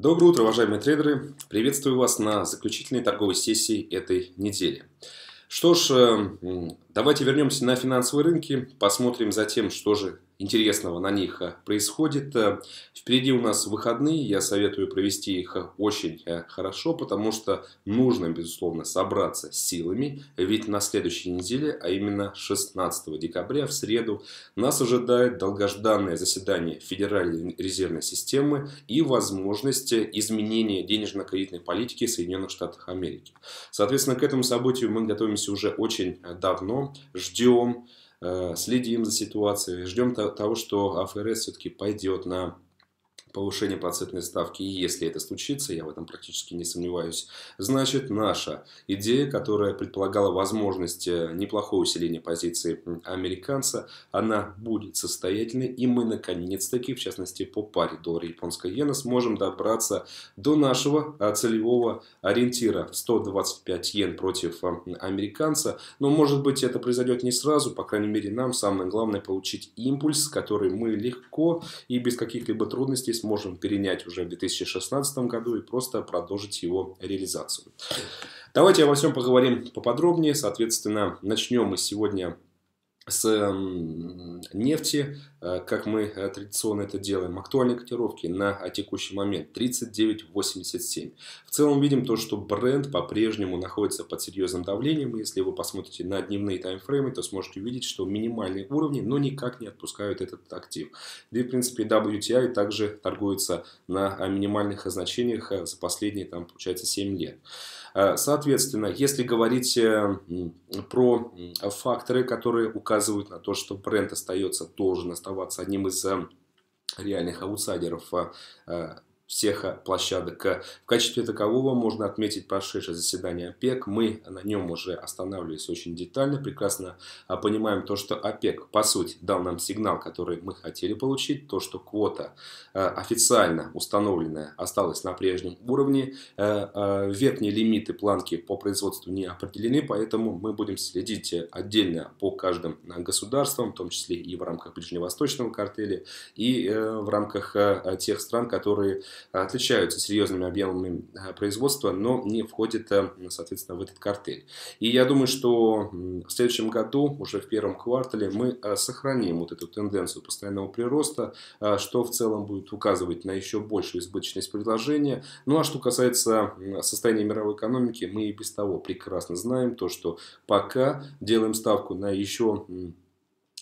Доброе утро, уважаемые трейдеры! Приветствую вас на заключительной торговой сессии этой недели. Что ж, эм, давайте вернемся на финансовые рынки, посмотрим за тем, что же интересного на них э, происходит. Э, впереди у нас выходные, я советую провести их очень э, хорошо, потому что нужно, безусловно, собраться силами, ведь на следующей неделе, а именно 16 декабря, в среду, нас ожидает долгожданное заседание Федеральной резервной системы и возможность изменения денежно-кредитной политики Соединенных Штатов Америки. Соответственно, к этому событию мы готовимся уже очень давно, ждем, Э, следим за ситуацией, ждем того, что АФРС все-таки пойдет на повышение процентной ставки, и если это случится, я в этом практически не сомневаюсь, значит наша идея, которая предполагала возможность э, неплохого усиления позиции американца, она будет состоятельной, и мы наконец-таки, в частности по паре доллара японской иены, сможем добраться до нашего а, целевого ориентира 125 иен против американца, но может быть это произойдет не сразу, по крайней мере нам самое главное получить импульс, который мы легко и без каких-либо трудностей Можем перенять уже в 2016 году и просто продолжить его реализацию. Давайте обо всем поговорим поподробнее. Соответственно, начнем мы сегодня с нефти, э, как мы э, традиционно это делаем, актуальные котировки на текущий момент 39.87. В целом видим то, что бренд по-прежнему находится под серьезным давлением. Если вы посмотрите на дневные таймфреймы, то сможете увидеть, что минимальные уровни, но никак не отпускают этот актив. и, в принципе, WTI также торгуется на э, минимальных значениях за последние, там, получается, 7 лет. Э, соответственно, если говорить э, про факторы, которые указывают на то, что бренд остается, должен оставаться одним из э, реальных аутсайдеров всех а, площадок. Э, в качестве такового можно отметить прошедшее заседание ОПЕК. Мы на нем уже останавливались очень детально, прекрасно а, понимаем то, что ОПЕК, по сути, дал нам сигнал, который мы хотели получить, то, что квота э, официально установленная осталась на прежнем уровне. Э, верхние лимиты планки по производству не определены, поэтому мы будем следить отдельно по каждым государствам, в том числе и в рамках ближневосточного картеля, и в рамках тех стран, которые отличаются серьезными объемами а, производства, но не входят, а, соответственно, в этот картель. И я думаю, что в следующем году, уже в первом квартале, мы а, сохраним вот эту тенденцию постоянного прироста, что в целом будет указывать на еще большую избыточность предложения. Ну а что касается состояния мировой экономики, мы и без того прекрасно знаем то, что пока делаем ставку на еще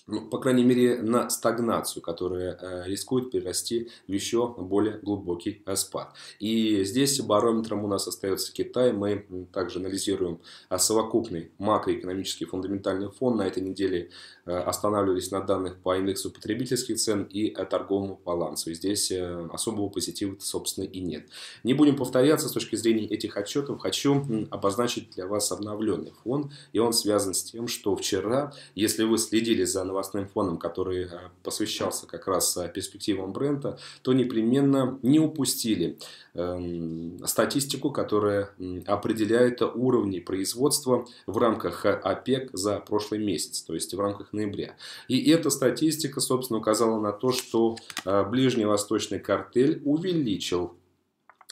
ну, по крайней мере, на стагнацию, которая э, рискует перерасти в еще более глубокий спад. И здесь барометром у нас остается Китай. Мы также анализируем э, совокупный макроэкономический фундаментальный фон. На этой неделе э, останавливались на данных по индексу потребительских цен и торговому балансу. здесь особого позитива, собственно, и нет. Не будем повторяться с точки зрения этих отчетов. Хочу обозначить для вас обновленный фон. И он связан с тем, что вчера, если вы следили за новостями, новостным фоном, который э, посвящался как раз э, перспективам бренда, то непременно не упустили эм, статистику, которая определяет уровни производства в рамках э, ОПЕК за прошлый месяц, то есть в рамках ноября. И эта статистика, собственно, указала на то, что ближневосточный картель увеличил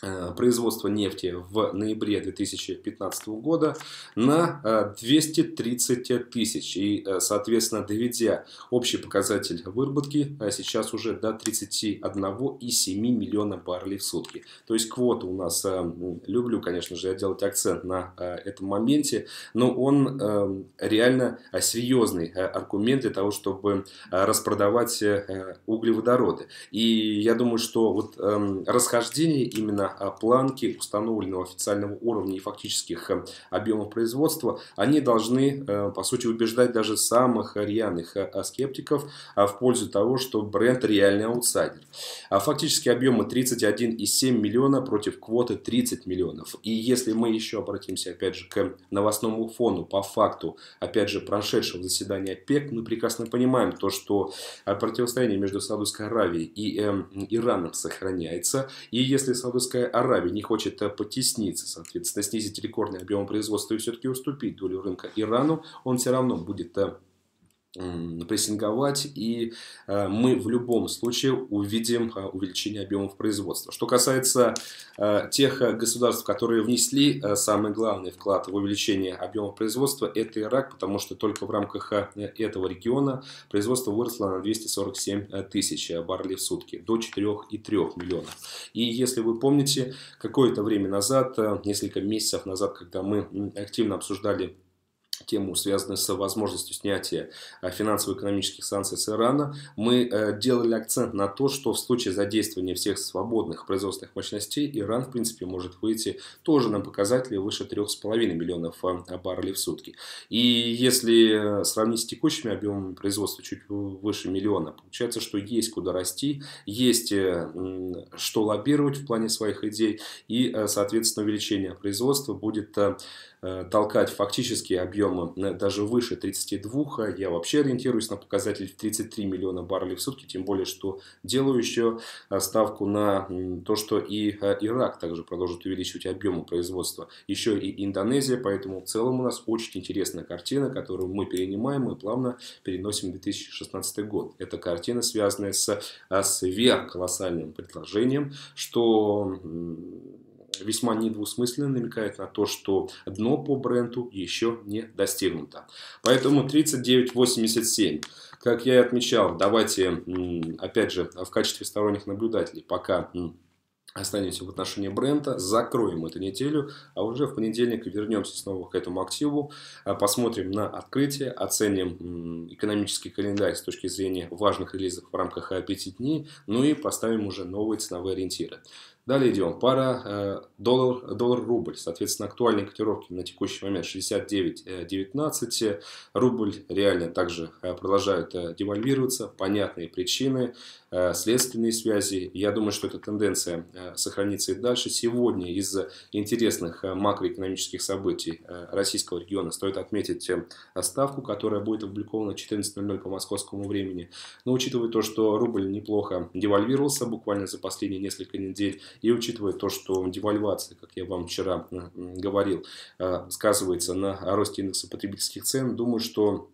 Э, производства нефти в ноябре 2015 года на 230 э, тысяч. И, э, соответственно, доведя общий показатель выработки сейчас уже до 31,7 миллиона баррелей в сутки. То есть квота у нас, ну, люблю, конечно же, я делать акцент на этом моменте, но он реально серьезный аргумент для того, чтобы распродавать углеводороды. И я думаю, что вот эм, расхождение именно планки установленного официального уровня и фактических э, объемов производства, они должны, э, по сути, убеждать даже самых рьяных э, скептиков а, в пользу того, что бренд реальный аутсайдер. А Фактически объемы 31,7 миллиона против квоты 30 миллионов. И если мы еще обратимся, опять же, к новостному фону по факту, опять же, прошедшего заседания ОПЕК, мы прекрасно понимаем то, что противостояние между Саудовской Аравией и э, Ираном сохраняется. И если Саудовская Саудовская Аравия не хочет э, потесниться, соответственно, снизить рекордные объемы производства и все-таки уступить долю рынка Ирану, он все равно будет э, прессинговать, и э, мы в любом случае увидим э, увеличение объемов производства. Что касается э, тех государств, которые внесли самый главный вклад в увеличение объема производства, это Ирак, потому что только в рамках этого региона производство выросло на 247 тысяч баррелей в сутки, до 4,3 миллиона. И если вы помните, какое-то время назад, несколько месяцев назад, когда мы активно обсуждали тему, связанную с возможностью снятия э, финансово-экономических санкций с Ирана, мы э, делали акцент на то, что в случае задействования всех свободных производственных мощностей Иран, в принципе, может выйти тоже на показатели выше 3,5 миллионов э, баррелей в сутки. И если сравнить с текущими объемами производства чуть выше миллиона, получается, что есть куда расти, есть что лоббировать в плане своих идей, и, соответственно, увеличение производства будет Э, толкать фактические объемы э, даже выше 32. А я вообще ориентируюсь на показатель в 33 миллиона баррелей в сутки, тем более, что делаю еще э, ставку на то, что и Ирак также продолжит увеличивать объемы производства, еще и Индонезия, поэтому в целом у нас очень интересная картина, которую мы перенимаем и плавно переносим в 2016 год. это картина, связанная с сверхколоссальным предложением, что весьма недвусмысленно намекает на то, что дно по бренду еще не достигнуто. Поэтому 39.87. Как я и отмечал, давайте, опять же, в качестве сторонних наблюдателей пока останемся в отношении бренда, закроем эту неделю, а уже в понедельник вернемся снова к этому активу, а, посмотрим на открытие, оценим экономический календарь с точки зрения важных релизов в рамках 5 э, дней, ну и поставим уже новые ценовые ориентиры. Далее идем. Пара доллар-рубль. Э, доллар, Соответственно, актуальные котировки на текущий момент 69.19. Рубль реально также э, продолжают э, девальвироваться. Понятные причины, следственные связи. Я думаю, что эта тенденция сохранится и дальше. Сегодня из интересных макроэкономических событий российского региона стоит отметить ставку, которая будет опубликована в 14.00 по московскому времени. Но учитывая то, что рубль неплохо девальвировался буквально за последние несколько недель, и учитывая то, что девальвация, как я вам вчера говорил, э, сказывается на росте индекса потребительских цен, думаю, что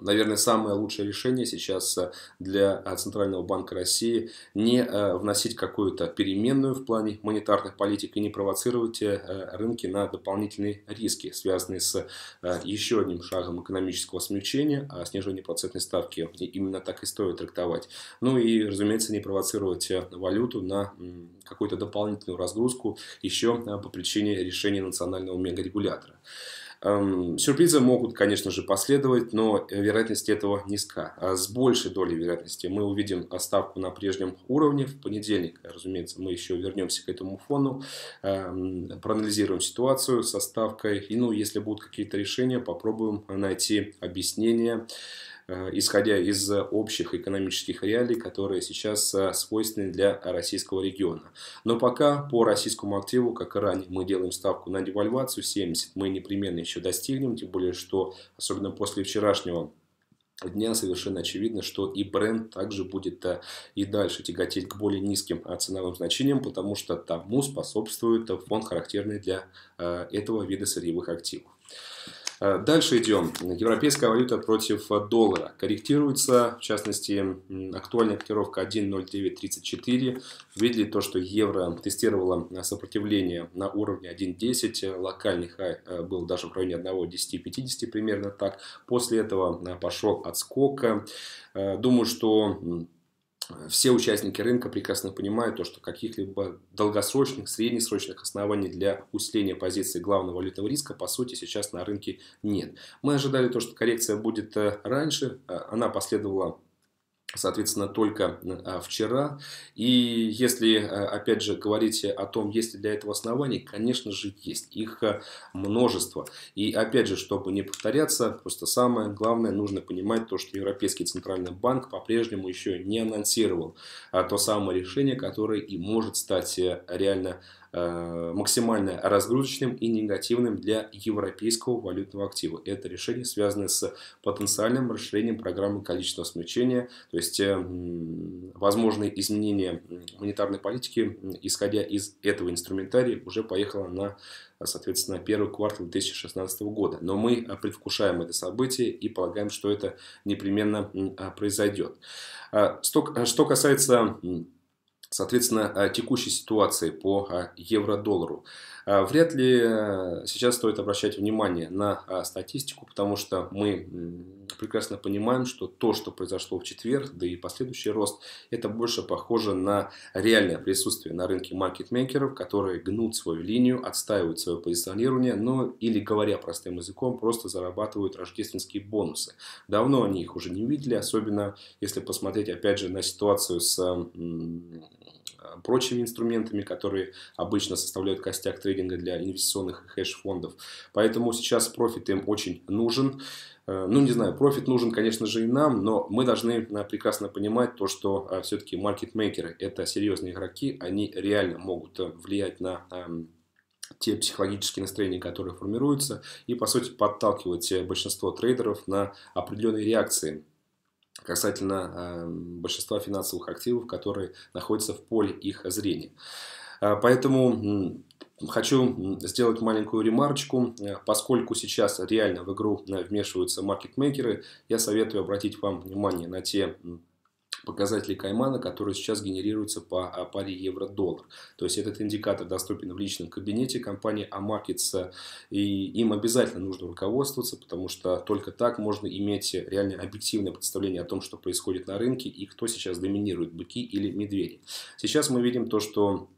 наверное, самое лучшее решение сейчас э, для э, Центрального банка России не э, вносить какую-то переменную в плане монетарных политик и не провоцировать рынки на дополнительные риски, связанные с еще одним шагом экономического смягчения, а снижение процентной ставки именно так и стоит трактовать. Ну и, разумеется, не провоцировать валюту на какую-то дополнительную разгрузку еще по причине решения национального мегарегулятора. Эм, сюрпризы могут, конечно же, последовать, но вероятность этого низка. А с большей долей вероятности мы увидим ставку на прежнем уровне в понедельник. Разумеется, мы еще вернемся к этому фону, эм, проанализируем ситуацию со ставкой. И, ну, если будут какие-то решения, попробуем найти объяснение Э, исходя из общих экономических реалий, которые сейчас э, свойственны для российского региона. Но пока по российскому активу, как и ранее, мы делаем ставку на девальвацию 70, мы непременно еще достигнем, тем более, что особенно после вчерашнего дня совершенно очевидно, что и бренд также будет э, и дальше тяготеть к более низким ценовым значениям, потому что тому способствует фон, характерный для этого вида сырьевых активов. Э, дальше идем. Европейская валюта против э, доллара. Корректируется, в частности, актуальная котировка 1.0934. Видели то, что евро тестировало э, сопротивление на уровне 1.10. Локальный хай был даже в районе 1.1050 примерно так. После этого пошел отскок. Думаю, что все участники рынка прекрасно понимают то, что каких-либо долгосрочных, среднесрочных оснований для усиления позиции главного валютного риска, по сути, сейчас на рынке нет. Мы ожидали то, что коррекция будет э, раньше, э, она последовала соответственно, только э, вчера. И если, э, опять же, говорить о том, есть ли для этого основания, конечно же, есть. Их э, множество. И, опять же, чтобы не повторяться, просто самое главное, нужно понимать то, что Европейский Центральный Банк по-прежнему еще не анонсировал то самое решение, которое и может стать реально Э, максимально разгрузочным и негативным для европейского валютного актива. Это решение связано с потенциальным расширением программы количества смягчения, то есть эм, возможные изменения монетарной политики, исходя из этого инструментария, уже поехало на соответственно, первый квартал 2016 года. Но мы предвкушаем это событие и полагаем, что это непременно а, произойдет. А, э, что касается Соответственно, текущей ситуации по а, евро-доллару. А, вряд ли э, сейчас стоит обращать внимание на а, статистику, потому что мы прекрасно понимаем, что то, что произошло в четверг, да и последующий рост, это больше похоже на реальное присутствие на рынке маркетмейкеров, которые гнут свою линию, отстаивают свое позиционирование, но или, говоря простым языком, просто зарабатывают рождественские бонусы. Давно они их уже не видели, особенно если посмотреть, опять же, на ситуацию с Э, прочими инструментами, которые обычно составляют костяк трейдинга для инвестиционных хедж-фондов. Поэтому сейчас профит им очень нужен. Э, ну, не знаю, профит нужен, конечно же, и нам, но мы должны э, прекрасно понимать то, что все-таки маркетмейкеры – это серьезные игроки, они реально могут влиять на эм, те психологические настроения, которые формируются, и, по сути, подталкивать большинство трейдеров на определенные реакции касательно эм, большинства финансовых активов, которые находятся в поле их зрения. Э, поэтому Хочу сделать маленькую ремарочку. Э, поскольку сейчас реально в игру э, вмешиваются маркетмейкеры, я советую обратить вам внимание на те показатели Каймана, которые сейчас генерируются по а, паре евро-доллар. То есть этот индикатор доступен в личном кабинете компании Амаркетса, и им обязательно нужно руководствоваться, потому что только так можно иметь реально объективное представление о том, что происходит на рынке и кто сейчас доминирует, быки или медведи. Сейчас мы видим то, что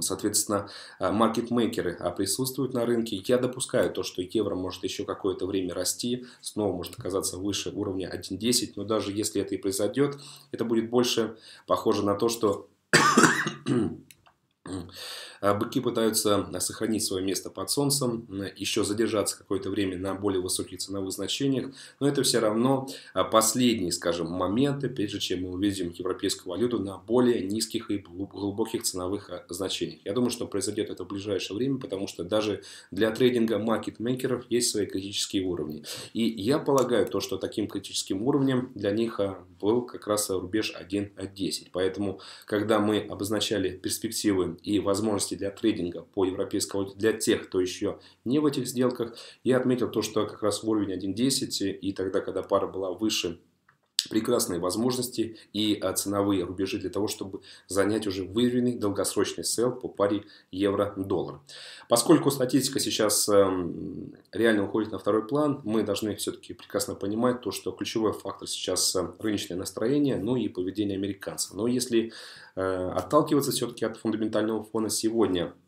Соответственно, а, маркетмейкеры а, присутствуют на рынке. Я допускаю то, что евро может еще какое-то время расти, снова может оказаться выше уровня 1.10, но даже если это и произойдет, это будет больше похоже на то, что А быки пытаются а, сохранить свое место под солнцем, еще задержаться какое-то время на более высоких ценовых значениях, но это все равно а, последние, скажем, моменты, прежде чем мы увидим европейскую валюту на более низких и глубоких ценовых значениях. Я думаю, что произойдет это в ближайшее время, потому что даже для трейдинга маркетмейкеров есть свои критические уровни. И я полагаю, то, что таким критическим уровнем для них был как раз рубеж 1.10. Поэтому, когда мы обозначали перспективы и возможности возможности для трейдинга по европейскому для тех, кто еще не в этих сделках. Я отметил то, что как раз уровень 1.10 и тогда, когда пара была выше прекрасные возможности и а, ценовые рубежи для того, чтобы занять уже выверенный долгосрочный сел по паре евро-доллар. Поскольку статистика сейчас эм, реально уходит на второй план, мы должны все-таки прекрасно понимать то, что ключевой фактор сейчас э, рыночное настроение, ну и поведение американцев. Но если э, отталкиваться все-таки от фундаментального фона сегодня –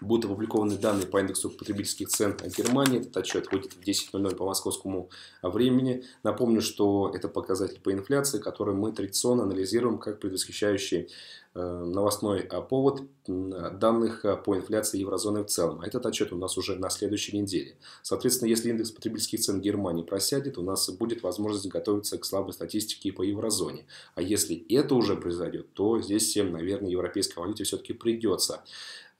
Будут опубликованы данные по индексу потребительских цен Германии. Этот отчет выйдет в 10.00 по московскому времени. Напомню, что это показатель по инфляции, который мы традиционно анализируем как предвосхищающий э, новостной э, повод данных э, по инфляции еврозоны в целом. А этот отчет у нас уже на следующей неделе. Соответственно, если индекс потребительских цен Германии просядет, у нас будет возможность готовиться к слабой статистике по еврозоне. А если это уже произойдет, то здесь всем, эм, наверное, европейской валюте все-таки придется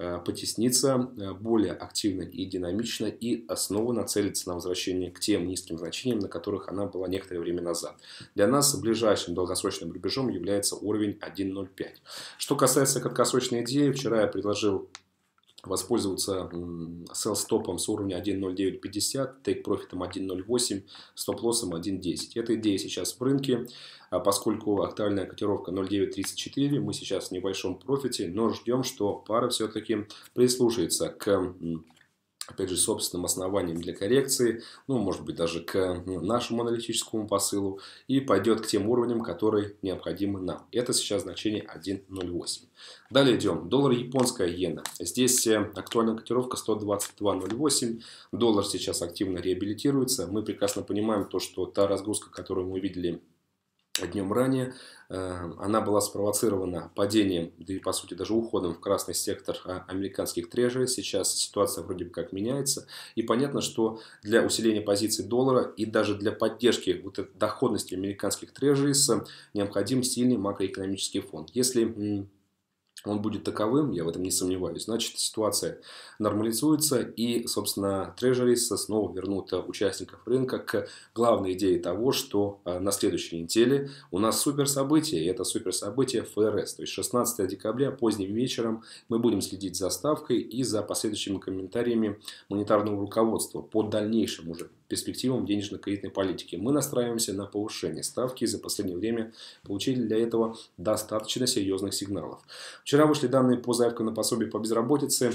Э, потесниться э, более активно и динамично и снова нацелиться на возвращение к тем низким значениям, на которых она была некоторое время назад. Для нас ближайшим долгосрочным рубежом является уровень 1.05. Что касается краткосрочной идеи, вчера я предложил воспользоваться селл-стопом с уровня 1.0950, тейк-профитом 1.08, стоп-лоссом 1.10. Эта идея сейчас в рынке, а поскольку актуальная котировка 0.934, мы сейчас в небольшом профите, но ждем, что пара все-таки прислушается к опять же, собственным основанием для коррекции, ну, может быть, даже к ну, нашему аналитическому посылу, и пойдет к тем уровням, которые необходимы нам. Это сейчас значение 1.08. Далее идем. Доллар японская иена. Здесь э, актуальная котировка 122.08. Доллар сейчас активно реабилитируется. Мы прекрасно понимаем то, что та разгрузка, которую мы видели днем ранее. Эм, она была спровоцирована падением, да и по сути даже уходом в красный сектор а, американских трежей. Сейчас ситуация вроде бы как меняется. И понятно, что для усиления позиций доллара и даже для поддержки вот этой доходности американских трежей э, необходим сильный макроэкономический фон. Если он будет таковым, я в этом не сомневаюсь, значит ситуация нормализуется и, собственно, Treasuries снова вернут э, участников рынка к главной идее того, что э, на следующей неделе у нас супер событие, и это супер событие ФРС. То есть 16 декабря поздним вечером мы будем следить за ставкой и за последующими комментариями монетарного руководства по дальнейшим уже перспективам денежно-кредитной политики. Мы настраиваемся на повышение ставки и за последнее время получили для этого достаточно серьезных сигналов. Вчера вышли данные по заявкам на пособие по безработице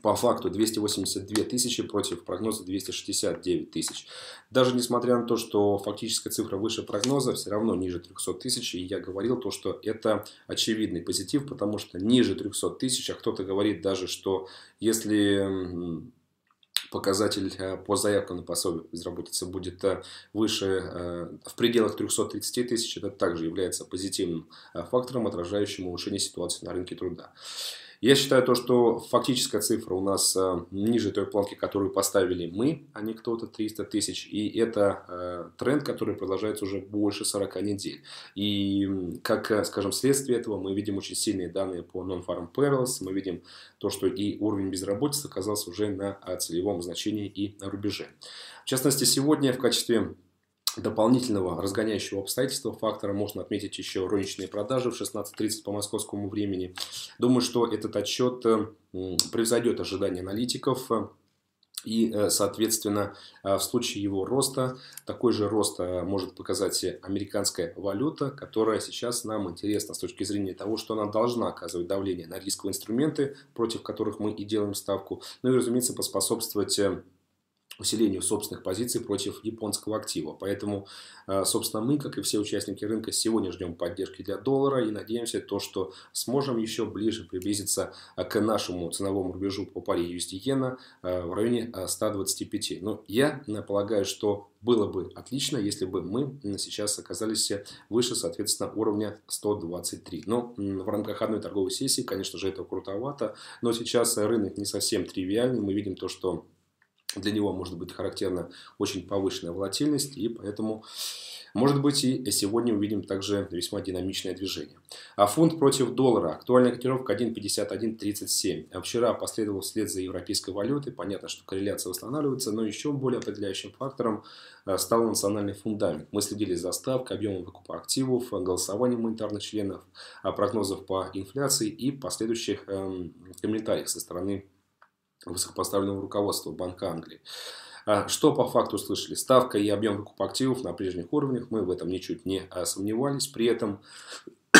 по факту 282 тысячи против прогноза 269 тысяч. Даже несмотря на то, что фактическая цифра выше прогноза, все равно ниже 300 тысяч. И я говорил то, что это очевидный позитив, потому что ниже 300 тысяч, а кто-то говорит даже, что если показатель э, по заявкам на пособие безработицы будет э, выше э, в пределах 330 тысяч, это также является позитивным фактором, отражающим улучшение ситуации на рынке труда. Я считаю то, что фактическая цифра у нас э, ниже той планки, которую поставили мы, а не кто-то 300 тысяч. И это э, тренд, который продолжается уже больше 40 недель. И как, э, скажем, следствие этого мы видим очень сильные данные по non-farm payrolls. Мы видим то, что и уровень безработицы оказался уже на целевом значении и на рубеже. В частности, сегодня в качестве дополнительного разгоняющего обстоятельства фактора можно отметить еще розничные продажи в 16.30 по московскому времени. Думаю, что этот отчет э, превзойдет ожидания аналитиков. Э, и, э, соответственно, в случае его роста, такой же рост может показать американская валюта, которая сейчас нам интересна с точки зрения того, что она должна оказывать давление на рисковые инструменты, против которых мы и делаем ставку, ну и, разумеется, поспособствовать усилению собственных позиций против японского актива. Поэтому, э, собственно, мы, как и все участники рынка, сегодня ждем поддержки для доллара и надеемся то, что сможем еще ближе приблизиться э, к нашему ценовому рубежу по паре USD иена э, в районе 125. Но ну, я полагаю, что было бы отлично, если бы мы сейчас оказались выше, соответственно, уровня 123. Но в рамках одной торговой сессии, конечно же, это крутовато, но сейчас рынок не совсем тривиальный. Мы видим то, что для него может быть характерна очень повышенная волатильность, и поэтому, может быть, и сегодня увидим также весьма динамичное движение. А фунт против доллара. Актуальная котировка 1.5137. А вчера последовал вслед за европейской валютой. Понятно, что корреляция восстанавливается, но еще более определяющим фактором э, стал национальный фундамент. Мы следили за ставкой, объемом выкупа активов, голосованием монетарных членов, а прогнозов по инфляции и последующих эм, комментариях со стороны высокопоставленного руководства Банка Англии. А, что по факту слышали? Ставка и объем выкуп активов на прежних уровнях. Мы в этом ничуть не а, сомневались. При этом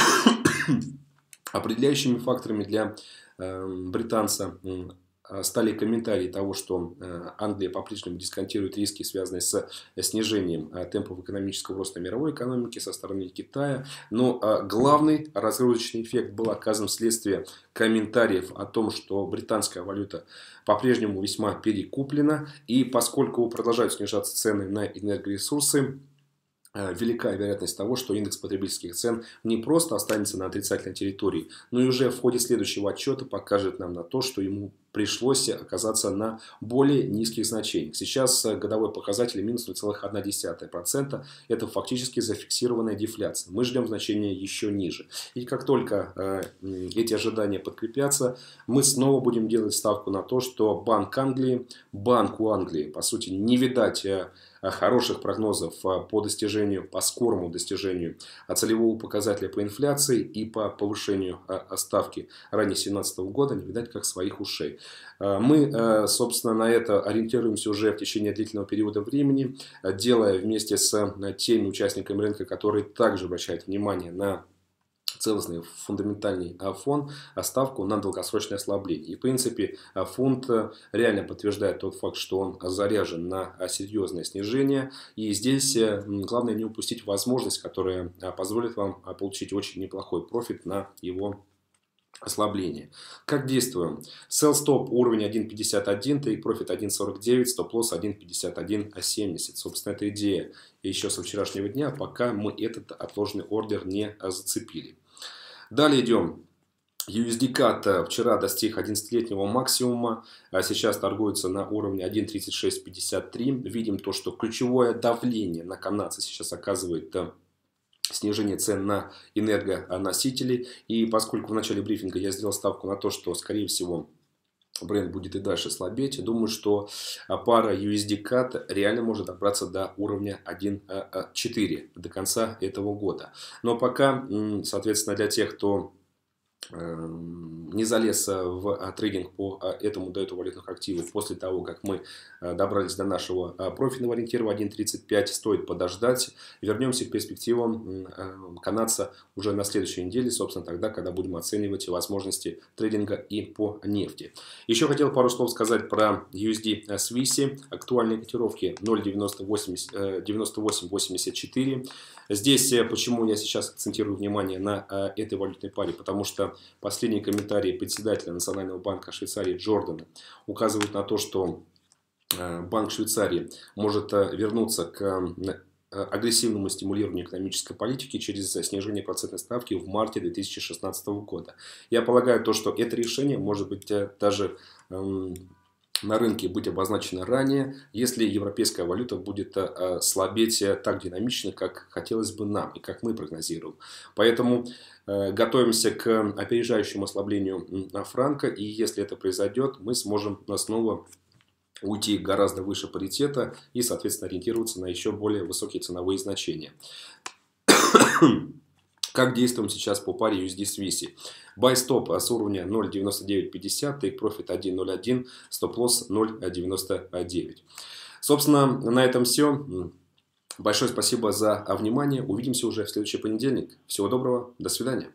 определяющими факторами для эм, британца Э, стали комментарии того, что э, Англия по-прежнему дисконтирует риски, связанные с э, снижением темпов экономического роста мировой экономики со стороны Китая. Но главный разгрузочный эффект был оказан вследствие комментариев о том, что британская валюта по-прежнему весьма перекуплена. И поскольку продолжают снижаться цены на энергоресурсы, Э, велика вероятность того, что индекс потребительских цен не просто останется на отрицательной территории, но и уже в ходе следующего отчета покажет нам на то, что ему пришлось оказаться на более низких значениях. Сейчас э, годовой показатель минус 0,1%. Это фактически зафиксированная дефляция. Мы ждем значения еще ниже. И как только э, эти ожидания подкрепятся, мы снова будем делать ставку на то, что Банк Англии, Банку Англии, по сути, не видать Э, хороших прогнозов э, по достижению, по скорому достижению а целевого показателя по инфляции и по повышению э, ставки ранее 2017 года не видать как своих ушей. Мы, собственно, на это ориентируемся уже в течение длительного периода времени, делая вместе с теми участниками рынка, которые также обращают внимание на целостный фундаментальный фон а ставку на долгосрочное ослабление. И, в принципе, фонд э, реально подтверждает тот факт, что он заряжен на а, серьезное снижение. И здесь э, главное не упустить возможность, которая а, позволит вам а, получить очень неплохой профит на его ослабление. Как действуем? Sell stop уровень 1.51, take profit 1.49, stop loss 1.51.70. Собственно, это идея еще со вчерашнего дня, пока мы этот отложенный ордер не зацепили. Далее идем. USD-CAT э, вчера достиг 11-летнего максимума, а сейчас торгуется на уровне 1.3653. Видим то, что ключевое давление на канадцы сейчас оказывает э, снижение цен на энергоносители. И поскольку в начале брифинга я сделал ставку на то, что, скорее всего, бренд будет и дальше слабеть. Я думаю, что а, пара USD-CAT реально может добраться до уровня 1.4 э, э, до конца этого года. Но пока, соответственно, для тех, кто Эм, не залез э, в а, трейдинг по а, этому дайту валютных активов после того, как мы э, добрались до нашего а, профильного ориентира 1.35, стоит подождать. Вернемся к перспективам эм, канадца уже на следующей неделе, собственно, тогда, когда будем оценивать возможности трейдинга и по нефти. Еще хотел пару слов сказать про USD Swissy, э, актуальные котировки 0.9884. Здесь почему я сейчас акцентирую внимание на этой валютной паре, потому что последние комментарии председателя Национального банка Швейцарии Джордана указывают на то, что э, Банк Швейцарии может э, вернуться к э, агрессивному стимулированию экономической политики через снижение процентной ставки в марте 2016 года. Я полагаю то, что это решение может быть даже на рынке быть обозначена ранее, если европейская валюта будет э, э, слабеть э, так динамично, как хотелось бы нам и как мы прогнозируем. Поэтому готовимся к опережающему ослаблению франка, и если это произойдет, мы сможем снова уйти гораздо выше паритета и, соответственно, ориентироваться на еще более высокие ценовые значения. Как действуем сейчас по паре USD-свиси? buy стоп а с уровня 0.9950, take-profit 1.01, стоп лосс 0.99. Собственно, на этом все. Большое спасибо за внимание. Увидимся уже в следующий понедельник. Всего доброго. До свидания.